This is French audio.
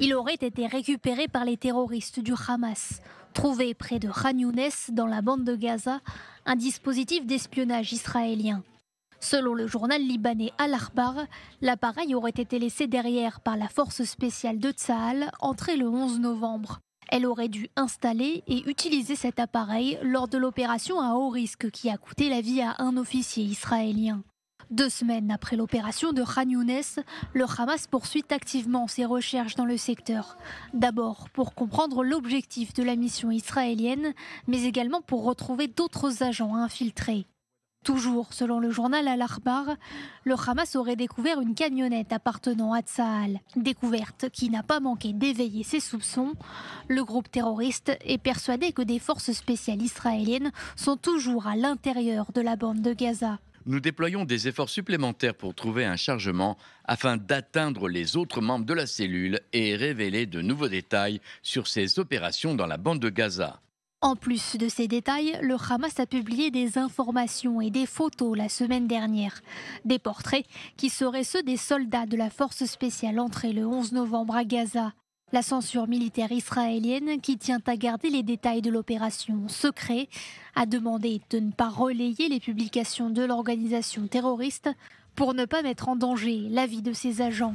Il aurait été récupéré par les terroristes du Hamas. Trouvé près de Khan Younes, dans la bande de Gaza, un dispositif d'espionnage israélien. Selon le journal libanais al arbar l'appareil aurait été laissé derrière par la force spéciale de Tsahal, entrée le 11 novembre. Elle aurait dû installer et utiliser cet appareil lors de l'opération à haut risque qui a coûté la vie à un officier israélien. Deux semaines après l'opération de Khan Younes, le Hamas poursuit activement ses recherches dans le secteur. D'abord pour comprendre l'objectif de la mission israélienne, mais également pour retrouver d'autres agents infiltrés. Toujours selon le journal al arbar le Hamas aurait découvert une camionnette appartenant à Tsaal. Découverte qui n'a pas manqué d'éveiller ses soupçons. Le groupe terroriste est persuadé que des forces spéciales israéliennes sont toujours à l'intérieur de la bande de Gaza nous déployons des efforts supplémentaires pour trouver un chargement afin d'atteindre les autres membres de la cellule et révéler de nouveaux détails sur ces opérations dans la bande de Gaza. En plus de ces détails, le Hamas a publié des informations et des photos la semaine dernière. Des portraits qui seraient ceux des soldats de la force spéciale entrés le 11 novembre à Gaza. La censure militaire israélienne, qui tient à garder les détails de l'opération secret, a demandé de ne pas relayer les publications de l'organisation terroriste pour ne pas mettre en danger la vie de ses agents.